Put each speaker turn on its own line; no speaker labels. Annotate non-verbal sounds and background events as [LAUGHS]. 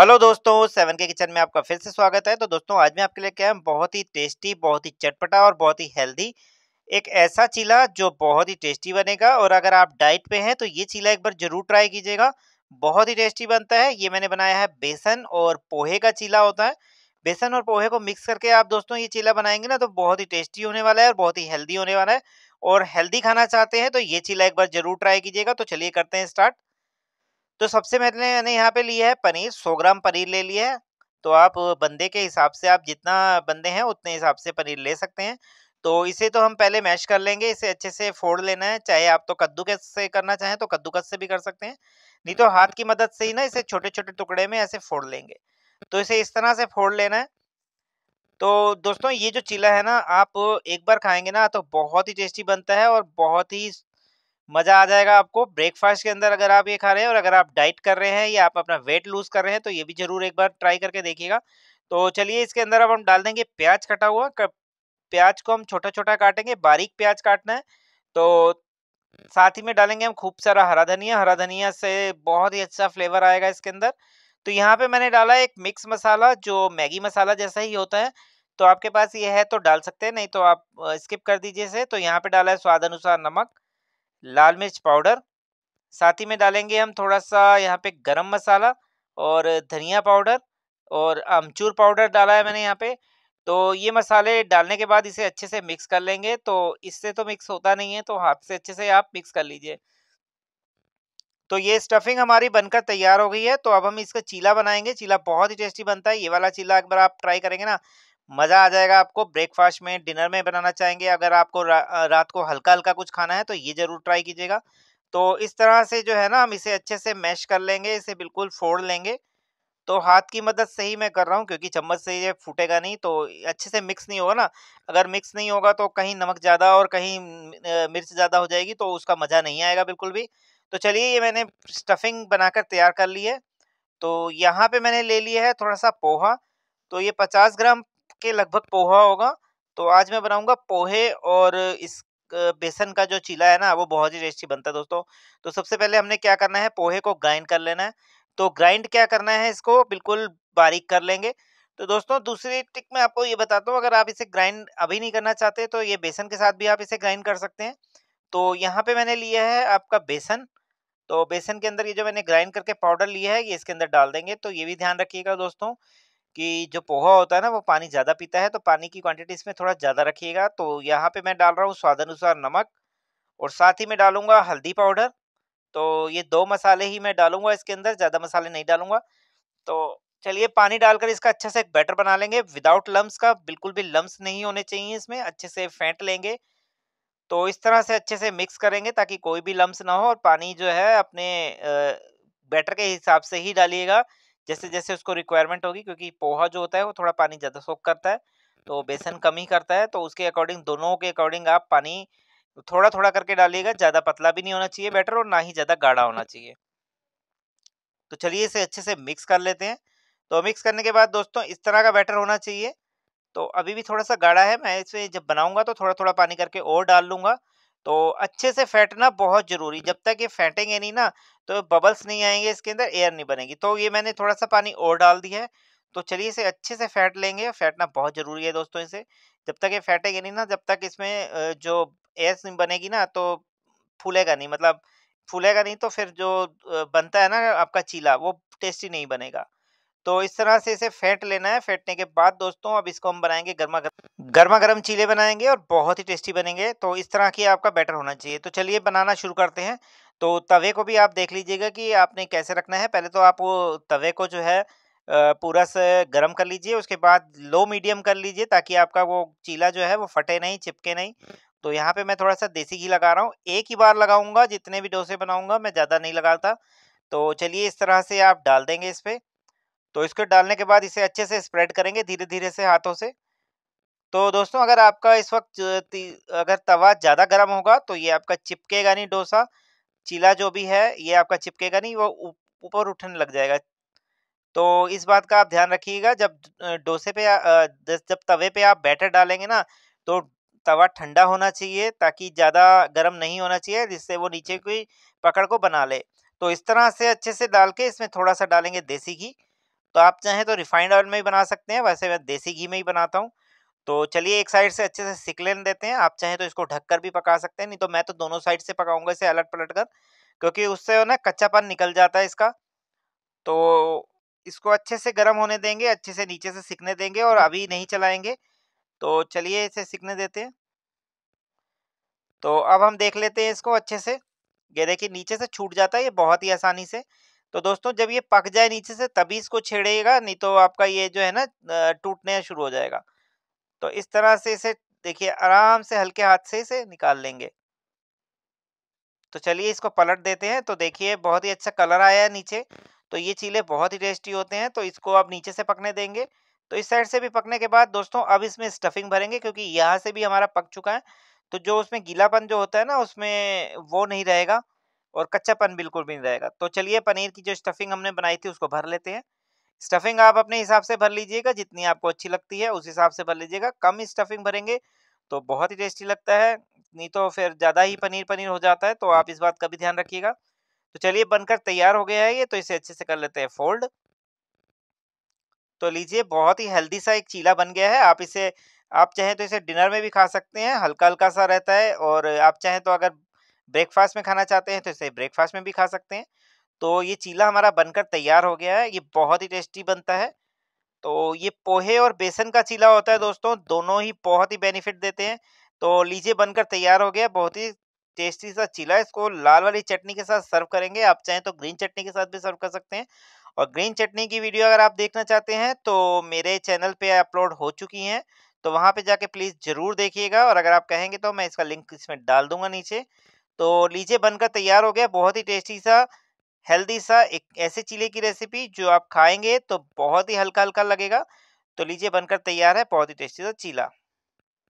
hello दोस्तों seven के kitchen में आपका फिर से स्वागत है तो दोस्तों आज मैं आपके लिए क्या है बहुत ही टेस्टी बहुत ही चटपटा और बहुत ही हेल्दी एक ऐसा चीला जो बहुत ही टेस्टी बनेगा और अगर आप डाइट पे हैं तो ये चीला एक बार जरूर ट्राई कीजिएगा बहुत ही टेस्टी बनता है ये मैंने बनाया है बेसन और पोहे का चीला होता है बेसन और पोहे को मिक्स करके आप दोस्तों ये चीला बनाएंगे ना तो बहुत ही टेस्टी होने वाला है और बहुत ही हेल्दी होने वाला है और हेल्दी खाना चाहते हैं तो ये चीला एक बार जरूर ट्राई कीजिएगा तो चलिए करते हैं स्टार्ट तो सबसे पहले मैंने यहाँ पे लिया है पनीर सौ ग्राम पनीर ले लिया है तो आप बंदे के हिसाब से आप जितना बंदे हैं उतने हिसाब से पनीर ले सकते हैं तो इसे तो हम पहले मैश कर लेंगे इसे अच्छे से फोड़ लेना है चाहे आप तो कद्दूकस से करना चाहें तो कद्दूकस से भी कर सकते हैं नहीं तो हाथ की मदद से ही ना इसे छोटे छोटे टुकड़े में ऐसे फोड़ लेंगे तो इसे इस तरह से फोड़ लेना है तो दोस्तों ये जो चीला है ना आप एक बार खाएंगे ना तो बहुत ही टेस्टी बनता है और बहुत ही मज़ा आ जाएगा आपको ब्रेकफास्ट के अंदर अगर आप ये खा रहे हैं और अगर आप डाइट कर रहे हैं या आप अपना वेट लूज़ कर रहे हैं तो ये भी ज़रूर एक बार ट्राई करके देखिएगा तो चलिए इसके अंदर अब हम डाल देंगे प्याज कटा हुआ प्याज को हम छोटा छोटा काटेंगे बारीक प्याज काटना है तो साथ ही में डालेंगे हम खूब सारा हरा धनिया हरा धनिया से बहुत ही अच्छा फ्लेवर आएगा इसके अंदर तो यहाँ पे मैंने डाला एक मिक्स मसाला जो मैगी मसाला जैसा ही होता है तो आपके पास ये है तो डाल सकते हैं नहीं तो आप स्किप कर दीजिए इसे तो यहाँ पे डाला है स्वाद अनुसार नमक लाल मिर्च पाउडर साथ ही में डालेंगे हम थोड़ा सा यहाँ पे गरम मसाला और धनिया पाउडर और अमचूर पाउडर डाला है मैंने यहाँ पे तो ये मसाले डालने के बाद इसे अच्छे से मिक्स कर लेंगे तो इससे तो मिक्स होता नहीं है तो हाथ से अच्छे से आप मिक्स कर लीजिए तो ये स्टफिंग हमारी बनकर तैयार हो गई है तो अब हम इसका चीला बनाएंगे चीला बहुत ही टेस्टी बनता है ये वाला चीला एक बार आप ट्राई करेंगे ना मज़ा आ जाएगा आपको ब्रेकफास्ट में डिनर में बनाना चाहेंगे अगर आपको रा, रात को हल्का हल्का कुछ खाना है तो ये ज़रूर ट्राई कीजिएगा तो इस तरह से जो है ना हम इसे अच्छे से मैश कर लेंगे इसे बिल्कुल फोड़ लेंगे तो हाथ की मदद से ही मैं कर रहा हूँ क्योंकि चम्मच से ये फूटेगा नहीं तो अच्छे से मिक्स नहीं होगा ना अगर मिक्स नहीं होगा तो कहीं नमक ज़्यादा और कहीं मिर्च ज़्यादा हो जाएगी तो उसका मज़ा नहीं आएगा बिल्कुल भी तो चलिए ये मैंने स्टफिंग बनाकर तैयार कर ली है तो यहाँ पे मैंने ले लिया है थोड़ा सा पोहा तो ये 50 ग्राम के लगभग पोहा होगा तो आज मैं बनाऊंगा पोहे और इस बेसन का जो चीला है ना वो बहुत ही टेस्टी बनता है दोस्तों तो सबसे पहले हमने क्या करना है पोहे को ग्राइंड कर लेना है तो ग्राइंड क्या करना है इसको बिल्कुल बारीक कर लेंगे तो दोस्तों दूसरी टिक मैं आपको ये बताता हूँ अगर आप इसे ग्राइंड अभी नहीं करना चाहते तो ये बेसन के साथ भी आप इसे ग्राइंड कर सकते हैं तो यहाँ पे मैंने लिया है आपका बेसन तो बेसन के अंदर ये जो मैंने ग्राइंड करके पाउडर लिया है ये इसके अंदर डाल देंगे तो ये भी ध्यान रखिएगा दोस्तों कि जो पोहा होता है ना वो पानी ज़्यादा पीता है तो पानी की क्वांटिटी इसमें थोड़ा ज़्यादा रखिएगा तो यहाँ पे मैं डाल रहा हूँ स्वाद अनुसार नमक और साथ ही मैं डालूँगा हल्दी पाउडर तो ये दो मसाले ही मैं डालूँगा इसके अंदर ज़्यादा मसाले नहीं डालूंगा तो चलिए पानी डालकर इसका अच्छे से एक बैटर बना लेंगे विदाउट लम्ब का बिल्कुल भी लम्ब नहीं होने चाहिए इसमें अच्छे से फेंट लेंगे तो इस तरह से अच्छे से मिक्स करेंगे ताकि कोई भी लम्ब ना हो और पानी जो है अपने बैटर के हिसाब से ही डालिएगा जैसे जैसे उसको रिक्वायरमेंट होगी क्योंकि पोहा जो होता है वो थोड़ा पानी ज़्यादा सोख करता है तो बेसन [LAUGHS] कम ही करता है तो उसके अकॉर्डिंग दोनों के अकॉर्डिंग आप पानी थोड़ा थोड़ा करके डालिएगा ज़्यादा पतला भी नहीं होना चाहिए बैटर और ना ही ज़्यादा गाढ़ा होना [LAUGHS] चाहिए तो चलिए इसे अच्छे से मिक्स कर लेते हैं तो मिक्स करने के बाद दोस्तों इस तरह का बैटर होना चाहिए तो अभी भी थोड़ा सा गाढ़ा है मैं इसे जब बनाऊंगा तो थोड़ा थोड़ा पानी करके और डाल लूँगा तो अच्छे से फेंटना बहुत ज़रूरी जब तक ये फेंटेंगे नहीं ना तो बबल्स नहीं आएंगे इसके अंदर एयर नहीं बनेगी तो ये मैंने थोड़ा सा पानी और डाल दिया है तो चलिए इसे अच्छे से फेंट लेंगे फेंटना बहुत ज़रूरी है दोस्तों इसे जब तक ये फेंटेंगे नहीं ना जब तक इसमें जो नहीं बनेगी ना तो फूलेगा नहीं मतलब फूलेगा नहीं तो फिर जो बनता है ना आपका चीला वो टेस्टी नहीं बनेगा तो इस तरह से इसे फेंट लेना है फेंटने के बाद दोस्तों अब इसको हम बनाएंगे गर्मा गर्म गर्मा गर्म चीले बनाएंगे और बहुत ही टेस्टी बनेंगे तो इस तरह की आपका बैटर होना चाहिए तो चलिए बनाना शुरू करते हैं तो तवे को भी आप देख लीजिएगा कि आपने कैसे रखना है पहले तो आप तवे को जो है पूरा से गर्म कर लीजिए उसके बाद लो मीडियम कर लीजिए ताकि आपका वो चीला जो है वो फटे नहीं चिपके नहीं तो यहाँ पे मैं थोड़ा सा देसी घी लगा रहा हूँ एक ही बार लगाऊंगा जितने भी डोसे बनाऊंगा मैं ज़्यादा नहीं लगाता तो चलिए इस तरह से आप डाल देंगे इस पर तो इसको डालने के बाद इसे अच्छे से स्प्रेड करेंगे धीरे धीरे से हाथों से तो दोस्तों अगर आपका इस वक्त अगर तवा ज़्यादा गर्म होगा तो ये आपका चिपकेगा नहीं डोसा चीला जो भी है ये आपका चिपकेगा नहीं वो ऊपर उठने लग जाएगा तो इस बात का आप ध्यान रखिएगा जब डोसे पे जब तवे पे आप बैटर डालेंगे ना तो तवा ठंडा होना चाहिए ताकि ज़्यादा गर्म नहीं होना चाहिए जिससे वो नीचे की पकड़ को बना ले तो इस तरह से अच्छे से डाल के इसमें थोड़ा सा डालेंगे देसी घी तो आप चाहें तो रिफाइंड ऑयल में भी बना सकते हैं वैसे मैं देसी घी में ही बनाता हूँ तो चलिए एक साइड से अच्छे से सिक लेने देते हैं आप चाहें तो इसको ढककर भी पका सकते हैं नहीं तो मैं तो दोनों साइड से पकाऊंगा इसे अलट पलट कर क्योंकि उससे ना कच्चापन निकल जाता है इसका तो इसको अच्छे से गर्म होने देंगे अच्छे से नीचे से सिकने देंगे और अभी नहीं चलाएंगे तो चलिए इसे सिकने देते हैं तो अब हम देख लेते हैं इसको अच्छे से ये देखिए नीचे से छूट जाता है ये बहुत ही आसानी से तो दोस्तों जब ये पक जाए नीचे से तभी इसको छेड़ेगा नहीं तो आपका ये जो है ना टूटने शुरू हो जाएगा तो इस तरह से इसे देखिए आराम से हल्के हाथ से इसे निकाल लेंगे तो चलिए इसको पलट देते हैं तो देखिए बहुत ही अच्छा कलर आया है नीचे तो ये चीले बहुत ही टेस्टी होते हैं तो इसको आप नीचे से पकने देंगे तो इस साइड से भी पकने के बाद दोस्तों अब इसमें स्टफिंग भरेंगे क्योंकि यहाँ से भी हमारा पक चुका है तो जो उसमें गीलापन जो होता है ना उसमें वो नहीं रहेगा और कच्चापन बिल्कुल भी नहीं रहेगा तो चलिए पनीर की जो स्टफिंग हमने बनाई थी उसको भर लेते हैं स्टफिंग आप अपने हिसाब से भर लीजिएगा जितनी आपको अच्छी लगती है उस हिसाब से भर लीजिएगा कम स्टफिंग भरेंगे तो बहुत ही टेस्टी लगता है नहीं तो फिर ज़्यादा ही पनीर पनीर हो जाता है तो आप इस बात का भी ध्यान रखिएगा तो चलिए बनकर तैयार हो गया है ये तो इसे अच्छे से कर लेते हैं फोल्ड तो लीजिए बहुत ही हेल्दी सा एक चीला बन गया है आप इसे आप चाहें तो इसे डिनर में भी खा सकते हैं हल्का हल्का सा रहता है और आप चाहें तो अगर ब्रेकफास्ट में खाना चाहते हैं तो इसे ब्रेकफास्ट में भी खा सकते हैं तो ये चीला हमारा बनकर तैयार हो गया है ये बहुत ही टेस्टी बनता है तो ये पोहे और बेसन का चीला होता है दोस्तों दोनों ही बहुत ही बेनिफिट देते हैं तो लीजिए बनकर तैयार हो गया बहुत ही टेस्टी सा चीला इसको लाल वाली चटनी के साथ सर्व करेंगे आप चाहें तो ग्रीन चटनी के साथ भी सर्व कर सकते हैं और ग्रीन चटनी की वीडियो अगर आप देखना चाहते हैं तो मेरे चैनल पे अपलोड हो चुकी हैं तो वहाँ पे जाके प्लीज़ ज़रूर देखिएगा और अगर आप कहेंगे तो मैं इसका लिंक इसमें डाल दूंगा नीचे तो लीजिए बनकर तैयार हो गया बहुत ही टेस्टी सा हेल्दी सा एक ऐसे चिले की रेसिपी जो आप खाएंगे तो बहुत ही हल्का हल्का लगेगा तो लीजिए बनकर तैयार है बहुत ही टेस्टी सा चीला